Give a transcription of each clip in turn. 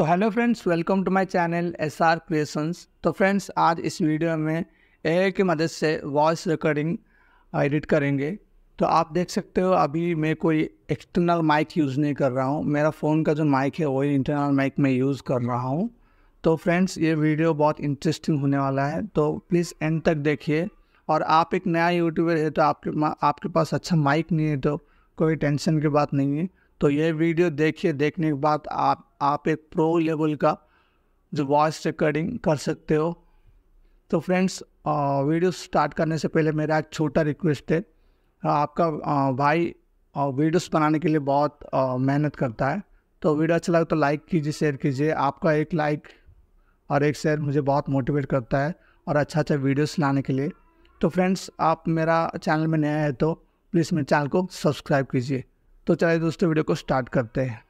तो hello friends welcome to my channel S R creations तो friends आज इस वीडियो में ए की मदद से वॉइस रिकॉर्डिंग एडिट करेंगे तो आप देख सकते हो अभी मैं कोई एक्सटर्नल माइक यूज़ नहीं कर रहा हूँ मेरा फ़ोन का जो माइक है वही इंटरनल माइक मैं यूज़ कर रहा हूँ तो फ्रेंड्स ये वीडियो बहुत इंटरेस्टिंग होने वाला है तो प्लीज़ एंड तक देखिए और आप एक नया यूट्यूबर है तो आपके आपके पास अच्छा माइक नहीं है तो कोई टेंशन की बात नहीं है तो ये वीडियो देखिए देखने के बाद आप आप एक प्रो लेवल का जो वॉइस रिकॉर्डिंग कर सकते हो तो फ्रेंड्स वीडियो स्टार्ट करने से पहले मेरा एक छोटा रिक्वेस्ट है आपका आ, भाई वीडियोस बनाने के लिए बहुत मेहनत करता है तो वीडियो अच्छा लगे तो लाइक कीजिए शेयर कीजिए आपका एक लाइक और एक शेयर मुझे बहुत मोटिवेट करता है और अच्छा अच्छा वीडियोस लाने के लिए तो फ्रेंड्स आप मेरा चैनल में नया है तो प्लीज़ मेरे चैनल को सब्सक्राइब कीजिए तो चलिए दोस्तों वीडियो को स्टार्ट करते हैं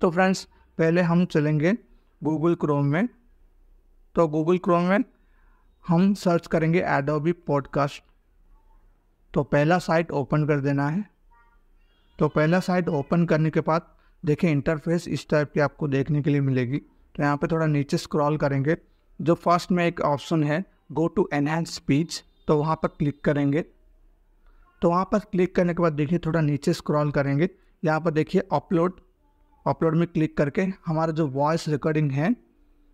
तो फ्रेंड्स पहले हम चलेंगे गूगल क्रोम में तो गूगल क्रोम में हम सर्च करेंगे एडोबी पॉडकास्ट तो पहला साइट ओपन कर देना है तो पहला साइट ओपन करने के बाद देखिए इंटरफेस इस टाइप की आपको देखने के लिए मिलेगी तो यहाँ पे थोड़ा नीचे स्क्रॉल करेंगे जो फर्स्ट में एक ऑप्शन है गो टू एनहेंस स्पीच तो वहाँ पर क्लिक करेंगे तो वहाँ पर क्लिक करने के बाद देखिए थोड़ा नीचे स्क्रॉल करेंगे यहाँ पर देखिए अपलोड अपलोड में क्लिक करके हमारा जो वॉइस रिकॉर्डिंग है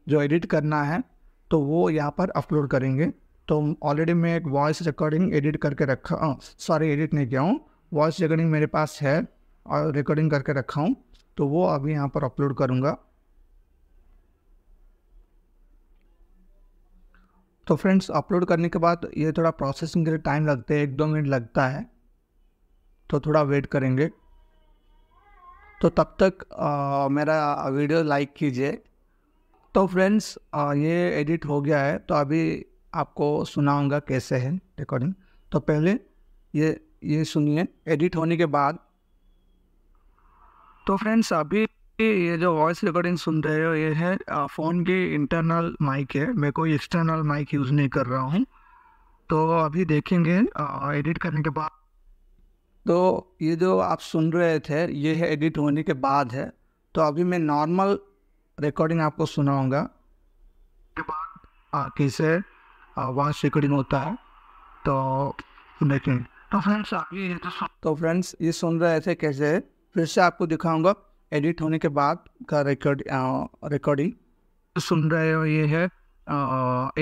जो एडिट करना है तो वो यहाँ पर अपलोड करेंगे तो ऑलरेडी मैं एक वॉइस रिकॉर्डिंग एडिट करके रखा सॉरी एडिट नहीं किया हूँ वॉइस रिकॉर्डिंग मेरे पास है और रिकॉर्डिंग करके रखा हूँ तो वो अभी यहाँ पर अपलोड करूँगा तो फ्रेंड्स अपलोड करने के बाद ये थोड़ा प्रोसेसिंग के लिए टाइम लगता है एक दो मिनट लगता है तो थोड़ा वेट करेंगे तो तब तक आ, मेरा वीडियो लाइक कीजिए तो फ्रेंड्स ये एडिट हो गया है तो अभी आपको सुनाऊंगा कैसे है रिकॉर्डिंग तो पहले ये ये सुनिए एडिट होने के बाद तो फ्रेंड्स अभी ये जो वॉइस रिकॉर्डिंग सुन रहे हो ये है फ़ोन की इंटरनल माइक है मैं कोई एक्सटर्नल माइक यूज़ नहीं कर रहा हूँ तो अभी देखेंगे एडिट करने के बाद तो ये जो आप सुन रहे थे ये है एडिट होने के बाद है तो अभी मैं नॉर्मल रिकॉर्डिंग आपको सुनाऊंगा के बाद कैसे वॉइस रिकॉर्डिंग होता है तो देखें तो फ्रेंड्स आप ये तो फ्रेंड्स ये सुन रहे थे कैसे फिर से आपको दिखाऊंगा एडिट होने के बाद का रिकॉर्ड रिकॉर्डिंग तो सुन रहे हो ये है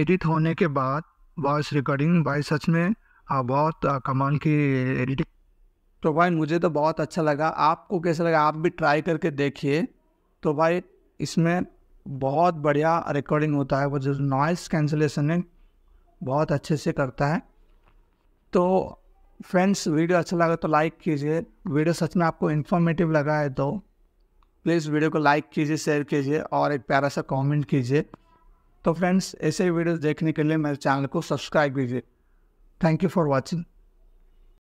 एडिट होने के बाद वॉइस रिकॉर्डिंग भाई सच में बहुत कमाल की एडिटिंग तो भाई मुझे तो बहुत अच्छा लगा आपको कैसा लगा आप भी ट्राई करके देखिए तो भाई इसमें बहुत बढ़िया रिकॉर्डिंग होता है वो जो नॉइस कैंसिलेशन है बहुत अच्छे से करता है तो फ्रेंड्स वीडियो अच्छा लगा तो लाइक कीजिए वीडियो सच में आपको इन्फॉर्मेटिव लगा है तो प्लीज़ वीडियो को लाइक कीजिए शेयर कीजिए और एक प्यारा सा कमेंट कीजिए तो फ्रेंड्स ऐसे वीडियोस देखने के लिए मेरे चैनल को सब्सक्राइब कीजिए थैंक यू फॉर वॉचिंग